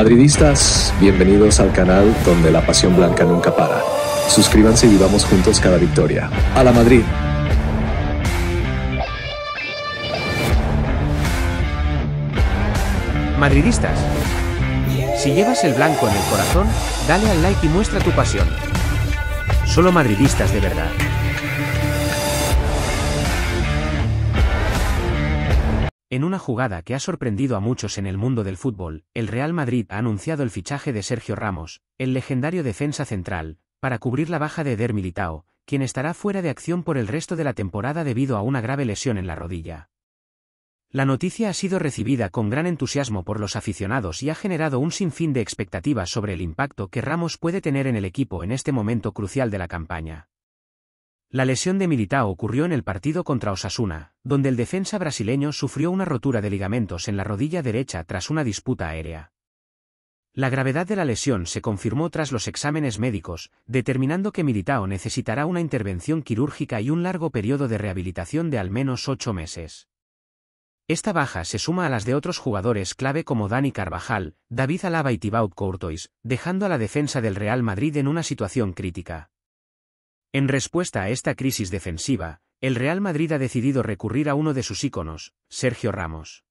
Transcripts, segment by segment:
Madridistas, bienvenidos al canal donde la pasión blanca nunca para. Suscríbanse y vivamos juntos cada victoria. ¡A la Madrid! Madridistas, si llevas el blanco en el corazón, dale al like y muestra tu pasión. Solo madridistas de verdad. En una jugada que ha sorprendido a muchos en el mundo del fútbol, el Real Madrid ha anunciado el fichaje de Sergio Ramos, el legendario defensa central, para cubrir la baja de Eder Militao, quien estará fuera de acción por el resto de la temporada debido a una grave lesión en la rodilla. La noticia ha sido recibida con gran entusiasmo por los aficionados y ha generado un sinfín de expectativas sobre el impacto que Ramos puede tener en el equipo en este momento crucial de la campaña. La lesión de Militao ocurrió en el partido contra Osasuna, donde el defensa brasileño sufrió una rotura de ligamentos en la rodilla derecha tras una disputa aérea. La gravedad de la lesión se confirmó tras los exámenes médicos, determinando que Militao necesitará una intervención quirúrgica y un largo periodo de rehabilitación de al menos ocho meses. Esta baja se suma a las de otros jugadores clave como Dani Carvajal, David Alaba y Thibaut Courtois, dejando a la defensa del Real Madrid en una situación crítica. En respuesta a esta crisis defensiva, el Real Madrid ha decidido recurrir a uno de sus íconos, Sergio Ramos.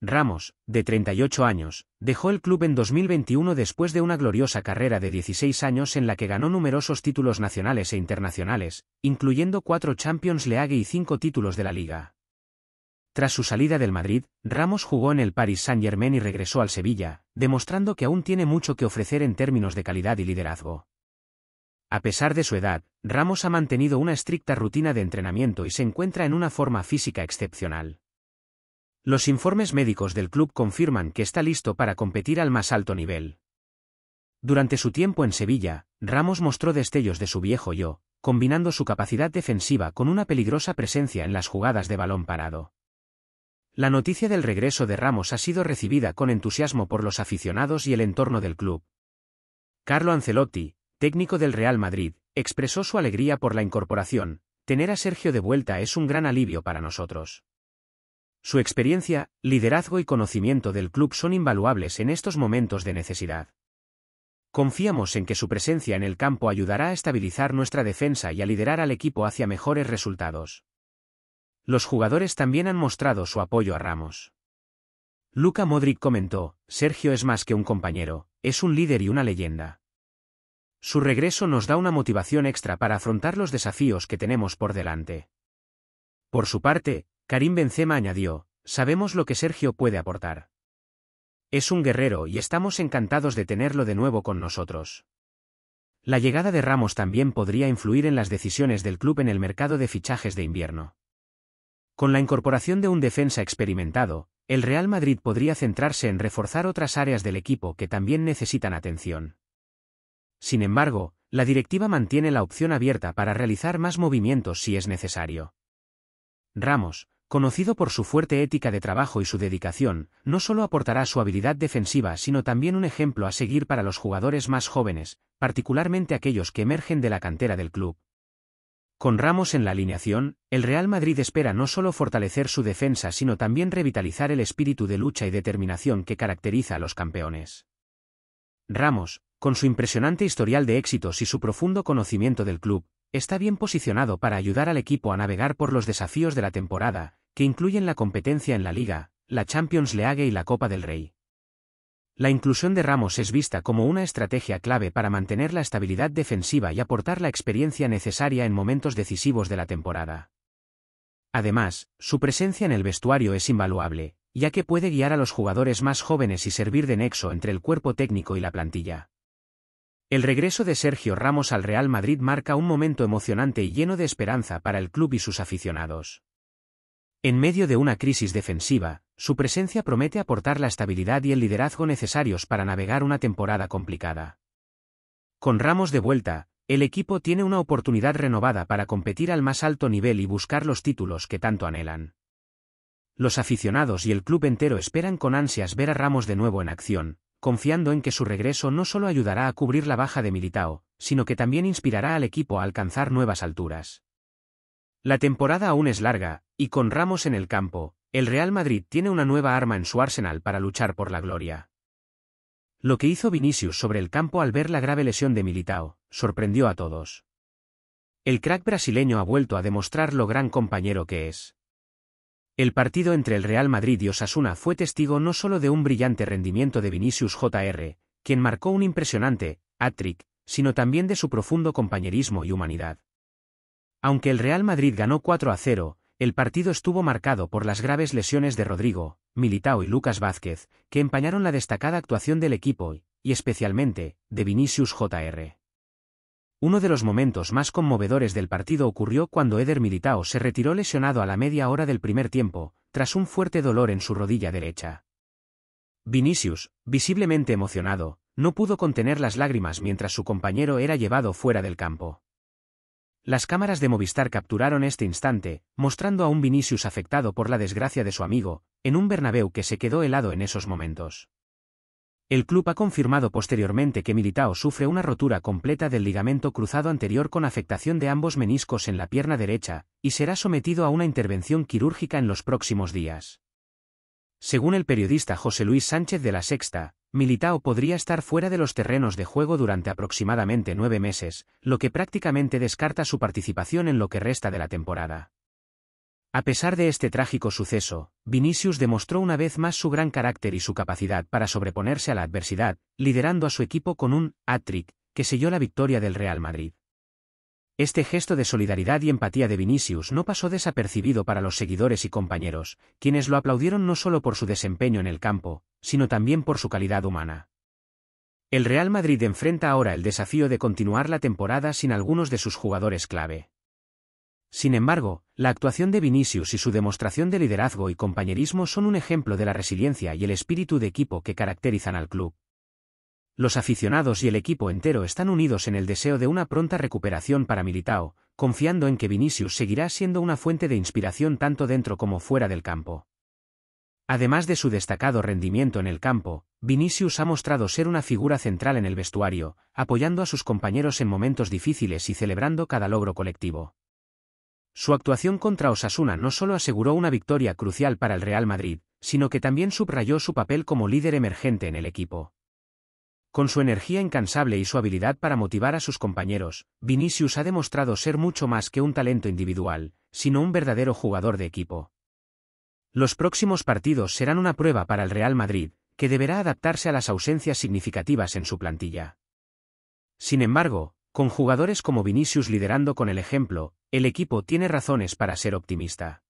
Ramos, de 38 años, dejó el club en 2021 después de una gloriosa carrera de 16 años en la que ganó numerosos títulos nacionales e internacionales, incluyendo cuatro Champions League y cinco títulos de la Liga. Tras su salida del Madrid, Ramos jugó en el Paris Saint-Germain y regresó al Sevilla, demostrando que aún tiene mucho que ofrecer en términos de calidad y liderazgo. A pesar de su edad, Ramos ha mantenido una estricta rutina de entrenamiento y se encuentra en una forma física excepcional. Los informes médicos del club confirman que está listo para competir al más alto nivel. Durante su tiempo en Sevilla, Ramos mostró destellos de su viejo yo, combinando su capacidad defensiva con una peligrosa presencia en las jugadas de balón parado. La noticia del regreso de Ramos ha sido recibida con entusiasmo por los aficionados y el entorno del club. Carlo Ancelotti, técnico del Real Madrid, expresó su alegría por la incorporación, tener a Sergio de vuelta es un gran alivio para nosotros. Su experiencia, liderazgo y conocimiento del club son invaluables en estos momentos de necesidad. Confiamos en que su presencia en el campo ayudará a estabilizar nuestra defensa y a liderar al equipo hacia mejores resultados. Los jugadores también han mostrado su apoyo a Ramos. Luca Modric comentó, Sergio es más que un compañero, es un líder y una leyenda. Su regreso nos da una motivación extra para afrontar los desafíos que tenemos por delante. Por su parte, Karim Benzema añadió, sabemos lo que Sergio puede aportar. Es un guerrero y estamos encantados de tenerlo de nuevo con nosotros. La llegada de Ramos también podría influir en las decisiones del club en el mercado de fichajes de invierno. Con la incorporación de un defensa experimentado, el Real Madrid podría centrarse en reforzar otras áreas del equipo que también necesitan atención. Sin embargo, la directiva mantiene la opción abierta para realizar más movimientos si es necesario. Ramos, conocido por su fuerte ética de trabajo y su dedicación, no solo aportará su habilidad defensiva sino también un ejemplo a seguir para los jugadores más jóvenes, particularmente aquellos que emergen de la cantera del club. Con Ramos en la alineación, el Real Madrid espera no solo fortalecer su defensa sino también revitalizar el espíritu de lucha y determinación que caracteriza a los campeones. Ramos, con su impresionante historial de éxitos y su profundo conocimiento del club, está bien posicionado para ayudar al equipo a navegar por los desafíos de la temporada, que incluyen la competencia en la Liga, la Champions League y la Copa del Rey. La inclusión de Ramos es vista como una estrategia clave para mantener la estabilidad defensiva y aportar la experiencia necesaria en momentos decisivos de la temporada. Además, su presencia en el vestuario es invaluable, ya que puede guiar a los jugadores más jóvenes y servir de nexo entre el cuerpo técnico y la plantilla. El regreso de Sergio Ramos al Real Madrid marca un momento emocionante y lleno de esperanza para el club y sus aficionados. En medio de una crisis defensiva, su presencia promete aportar la estabilidad y el liderazgo necesarios para navegar una temporada complicada. Con Ramos de vuelta, el equipo tiene una oportunidad renovada para competir al más alto nivel y buscar los títulos que tanto anhelan. Los aficionados y el club entero esperan con ansias ver a Ramos de nuevo en acción, confiando en que su regreso no solo ayudará a cubrir la baja de Militao, sino que también inspirará al equipo a alcanzar nuevas alturas. La temporada aún es larga, y con Ramos en el campo, el Real Madrid tiene una nueva arma en su arsenal para luchar por la gloria. Lo que hizo Vinicius sobre el campo al ver la grave lesión de Militao, sorprendió a todos. El crack brasileño ha vuelto a demostrar lo gran compañero que es. El partido entre el Real Madrid y Osasuna fue testigo no solo de un brillante rendimiento de Vinicius Jr., quien marcó un impresionante hat-trick, sino también de su profundo compañerismo y humanidad. Aunque el Real Madrid ganó 4 a 0, el partido estuvo marcado por las graves lesiones de Rodrigo, Militao y Lucas Vázquez, que empañaron la destacada actuación del equipo y, especialmente, de Vinicius Jr. Uno de los momentos más conmovedores del partido ocurrió cuando Eder Militao se retiró lesionado a la media hora del primer tiempo, tras un fuerte dolor en su rodilla derecha. Vinicius, visiblemente emocionado, no pudo contener las lágrimas mientras su compañero era llevado fuera del campo. Las cámaras de Movistar capturaron este instante, mostrando a un Vinicius afectado por la desgracia de su amigo, en un Bernabéu que se quedó helado en esos momentos. El club ha confirmado posteriormente que Militao sufre una rotura completa del ligamento cruzado anterior con afectación de ambos meniscos en la pierna derecha, y será sometido a una intervención quirúrgica en los próximos días. Según el periodista José Luis Sánchez de la Sexta, Militao podría estar fuera de los terrenos de juego durante aproximadamente nueve meses, lo que prácticamente descarta su participación en lo que resta de la temporada. A pesar de este trágico suceso, Vinicius demostró una vez más su gran carácter y su capacidad para sobreponerse a la adversidad, liderando a su equipo con un hat-trick que selló la victoria del Real Madrid. Este gesto de solidaridad y empatía de Vinicius no pasó desapercibido para los seguidores y compañeros, quienes lo aplaudieron no solo por su desempeño en el campo, sino también por su calidad humana. El Real Madrid enfrenta ahora el desafío de continuar la temporada sin algunos de sus jugadores clave. Sin embargo, la actuación de Vinicius y su demostración de liderazgo y compañerismo son un ejemplo de la resiliencia y el espíritu de equipo que caracterizan al club. Los aficionados y el equipo entero están unidos en el deseo de una pronta recuperación para Militao, confiando en que Vinicius seguirá siendo una fuente de inspiración tanto dentro como fuera del campo. Además de su destacado rendimiento en el campo, Vinicius ha mostrado ser una figura central en el vestuario, apoyando a sus compañeros en momentos difíciles y celebrando cada logro colectivo. Su actuación contra Osasuna no solo aseguró una victoria crucial para el Real Madrid, sino que también subrayó su papel como líder emergente en el equipo. Con su energía incansable y su habilidad para motivar a sus compañeros, Vinicius ha demostrado ser mucho más que un talento individual, sino un verdadero jugador de equipo. Los próximos partidos serán una prueba para el Real Madrid, que deberá adaptarse a las ausencias significativas en su plantilla. Sin embargo, con jugadores como Vinicius liderando con el ejemplo, el equipo tiene razones para ser optimista.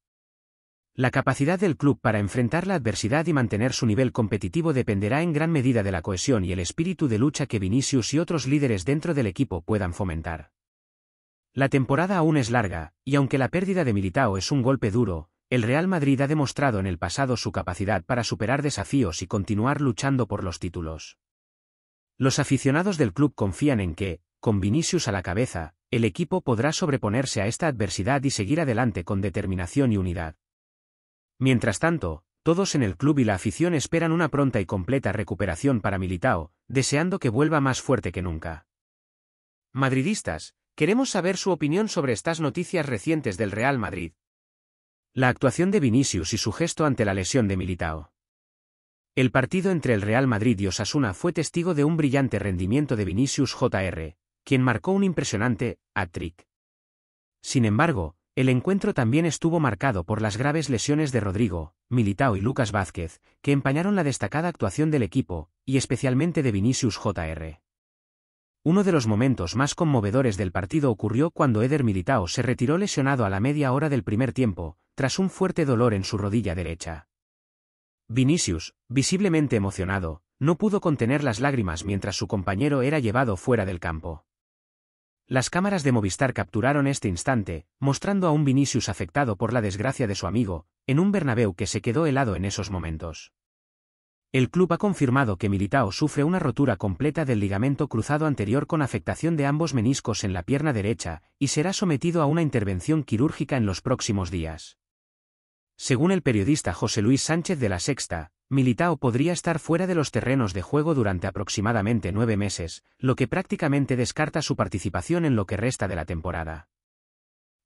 La capacidad del club para enfrentar la adversidad y mantener su nivel competitivo dependerá en gran medida de la cohesión y el espíritu de lucha que Vinicius y otros líderes dentro del equipo puedan fomentar. La temporada aún es larga, y aunque la pérdida de Militao es un golpe duro, el Real Madrid ha demostrado en el pasado su capacidad para superar desafíos y continuar luchando por los títulos. Los aficionados del club confían en que, con Vinicius a la cabeza, el equipo podrá sobreponerse a esta adversidad y seguir adelante con determinación y unidad. Mientras tanto, todos en el club y la afición esperan una pronta y completa recuperación para Militao, deseando que vuelva más fuerte que nunca. Madridistas, queremos saber su opinión sobre estas noticias recientes del Real Madrid. La actuación de Vinicius y su gesto ante la lesión de Militao. El partido entre el Real Madrid y Osasuna fue testigo de un brillante rendimiento de Vinicius Jr., quien marcó un impresionante hat-trick. Sin embargo, el encuentro también estuvo marcado por las graves lesiones de Rodrigo, Militao y Lucas Vázquez, que empañaron la destacada actuación del equipo, y especialmente de Vinicius Jr. Uno de los momentos más conmovedores del partido ocurrió cuando Eder Militao se retiró lesionado a la media hora del primer tiempo, tras un fuerte dolor en su rodilla derecha. Vinicius, visiblemente emocionado, no pudo contener las lágrimas mientras su compañero era llevado fuera del campo. Las cámaras de Movistar capturaron este instante, mostrando a un Vinicius afectado por la desgracia de su amigo, en un Bernabéu que se quedó helado en esos momentos. El club ha confirmado que Militao sufre una rotura completa del ligamento cruzado anterior con afectación de ambos meniscos en la pierna derecha y será sometido a una intervención quirúrgica en los próximos días. Según el periodista José Luis Sánchez de la Sexta, Militao podría estar fuera de los terrenos de juego durante aproximadamente nueve meses, lo que prácticamente descarta su participación en lo que resta de la temporada.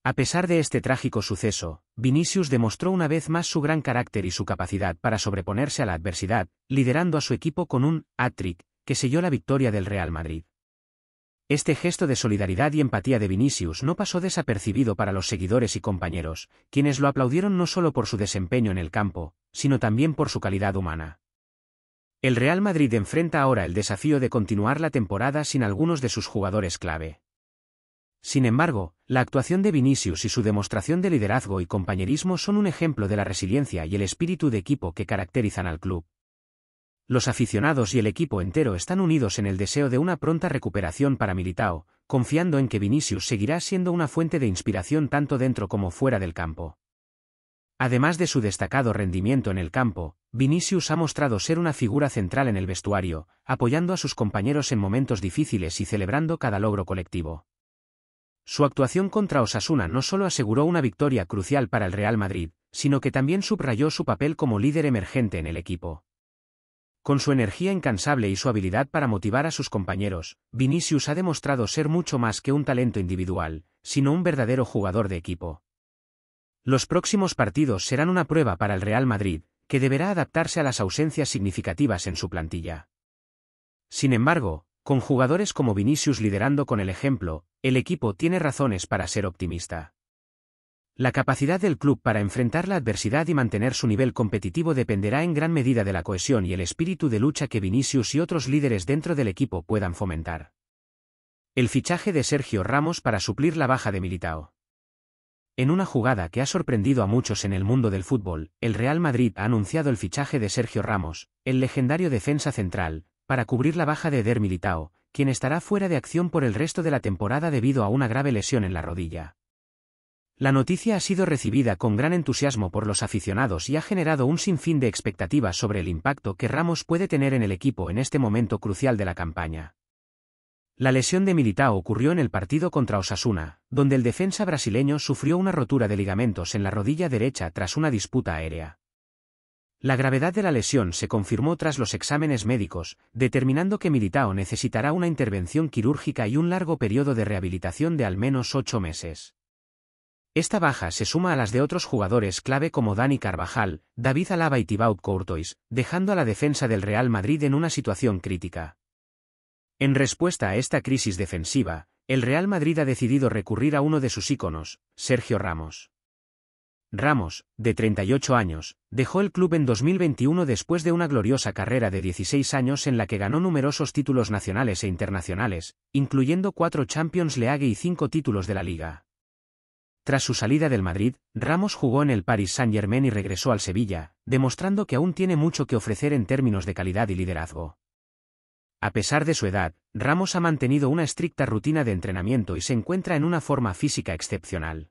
A pesar de este trágico suceso, Vinicius demostró una vez más su gran carácter y su capacidad para sobreponerse a la adversidad, liderando a su equipo con un hat-trick que selló la victoria del Real Madrid. Este gesto de solidaridad y empatía de Vinicius no pasó desapercibido para los seguidores y compañeros, quienes lo aplaudieron no solo por su desempeño en el campo, sino también por su calidad humana. El Real Madrid enfrenta ahora el desafío de continuar la temporada sin algunos de sus jugadores clave. Sin embargo, la actuación de Vinicius y su demostración de liderazgo y compañerismo son un ejemplo de la resiliencia y el espíritu de equipo que caracterizan al club, los aficionados y el equipo entero están unidos en el deseo de una pronta recuperación para Militao, confiando en que Vinicius seguirá siendo una fuente de inspiración tanto dentro como fuera del campo. Además de su destacado rendimiento en el campo, Vinicius ha mostrado ser una figura central en el vestuario, apoyando a sus compañeros en momentos difíciles y celebrando cada logro colectivo. Su actuación contra Osasuna no solo aseguró una victoria crucial para el Real Madrid, sino que también subrayó su papel como líder emergente en el equipo. Con su energía incansable y su habilidad para motivar a sus compañeros, Vinicius ha demostrado ser mucho más que un talento individual, sino un verdadero jugador de equipo. Los próximos partidos serán una prueba para el Real Madrid, que deberá adaptarse a las ausencias significativas en su plantilla. Sin embargo, con jugadores como Vinicius liderando con el ejemplo, el equipo tiene razones para ser optimista. La capacidad del club para enfrentar la adversidad y mantener su nivel competitivo dependerá en gran medida de la cohesión y el espíritu de lucha que Vinicius y otros líderes dentro del equipo puedan fomentar. El fichaje de Sergio Ramos para suplir la baja de Militao. En una jugada que ha sorprendido a muchos en el mundo del fútbol, el Real Madrid ha anunciado el fichaje de Sergio Ramos, el legendario defensa central, para cubrir la baja de Eder Militao, quien estará fuera de acción por el resto de la temporada debido a una grave lesión en la rodilla. La noticia ha sido recibida con gran entusiasmo por los aficionados y ha generado un sinfín de expectativas sobre el impacto que Ramos puede tener en el equipo en este momento crucial de la campaña. La lesión de Militao ocurrió en el partido contra Osasuna, donde el defensa brasileño sufrió una rotura de ligamentos en la rodilla derecha tras una disputa aérea. La gravedad de la lesión se confirmó tras los exámenes médicos, determinando que Militao necesitará una intervención quirúrgica y un largo periodo de rehabilitación de al menos ocho meses. Esta baja se suma a las de otros jugadores clave como Dani Carvajal, David Alaba y Thibaut Courtois, dejando a la defensa del Real Madrid en una situación crítica. En respuesta a esta crisis defensiva, el Real Madrid ha decidido recurrir a uno de sus íconos, Sergio Ramos. Ramos, de 38 años, dejó el club en 2021 después de una gloriosa carrera de 16 años en la que ganó numerosos títulos nacionales e internacionales, incluyendo cuatro Champions League y cinco títulos de la Liga. Tras su salida del Madrid, Ramos jugó en el Paris Saint-Germain y regresó al Sevilla, demostrando que aún tiene mucho que ofrecer en términos de calidad y liderazgo. A pesar de su edad, Ramos ha mantenido una estricta rutina de entrenamiento y se encuentra en una forma física excepcional.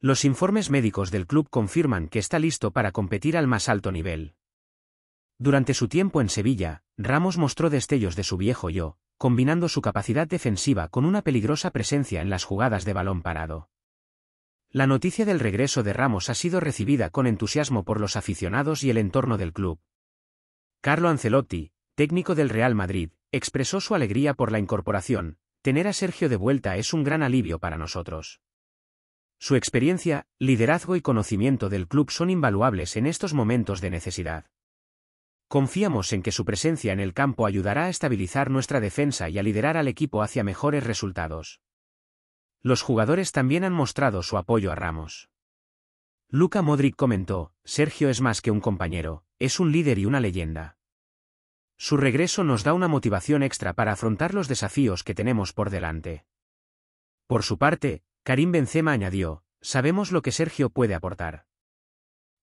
Los informes médicos del club confirman que está listo para competir al más alto nivel. Durante su tiempo en Sevilla, Ramos mostró destellos de su viejo yo, combinando su capacidad defensiva con una peligrosa presencia en las jugadas de balón parado. La noticia del regreso de Ramos ha sido recibida con entusiasmo por los aficionados y el entorno del club. Carlo Ancelotti, técnico del Real Madrid, expresó su alegría por la incorporación, tener a Sergio de vuelta es un gran alivio para nosotros. Su experiencia, liderazgo y conocimiento del club son invaluables en estos momentos de necesidad. Confiamos en que su presencia en el campo ayudará a estabilizar nuestra defensa y a liderar al equipo hacia mejores resultados. Los jugadores también han mostrado su apoyo a Ramos. Luca Modric comentó, Sergio es más que un compañero, es un líder y una leyenda. Su regreso nos da una motivación extra para afrontar los desafíos que tenemos por delante. Por su parte, Karim Benzema añadió, sabemos lo que Sergio puede aportar.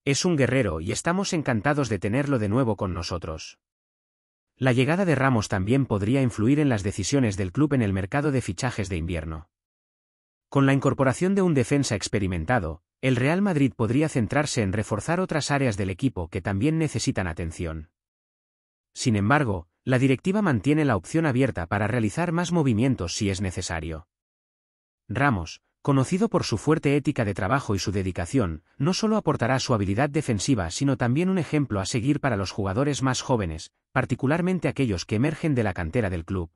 Es un guerrero y estamos encantados de tenerlo de nuevo con nosotros. La llegada de Ramos también podría influir en las decisiones del club en el mercado de fichajes de invierno. Con la incorporación de un defensa experimentado, el Real Madrid podría centrarse en reforzar otras áreas del equipo que también necesitan atención. Sin embargo, la directiva mantiene la opción abierta para realizar más movimientos si es necesario. Ramos, conocido por su fuerte ética de trabajo y su dedicación, no solo aportará su habilidad defensiva sino también un ejemplo a seguir para los jugadores más jóvenes, particularmente aquellos que emergen de la cantera del club.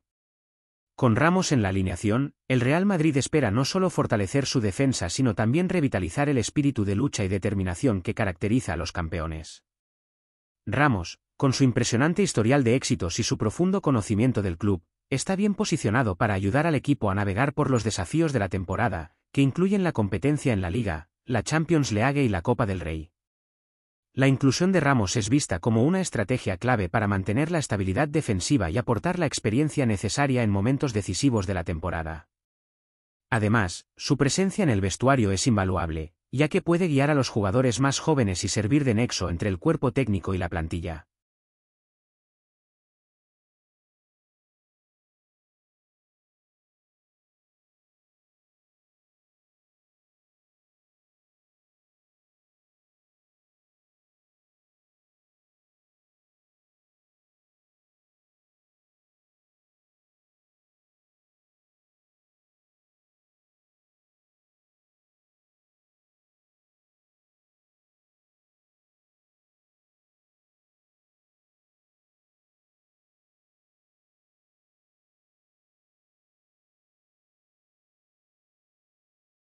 Con Ramos en la alineación, el Real Madrid espera no solo fortalecer su defensa sino también revitalizar el espíritu de lucha y determinación que caracteriza a los campeones. Ramos, con su impresionante historial de éxitos y su profundo conocimiento del club, está bien posicionado para ayudar al equipo a navegar por los desafíos de la temporada, que incluyen la competencia en la Liga, la Champions League y la Copa del Rey. La inclusión de Ramos es vista como una estrategia clave para mantener la estabilidad defensiva y aportar la experiencia necesaria en momentos decisivos de la temporada. Además, su presencia en el vestuario es invaluable, ya que puede guiar a los jugadores más jóvenes y servir de nexo entre el cuerpo técnico y la plantilla.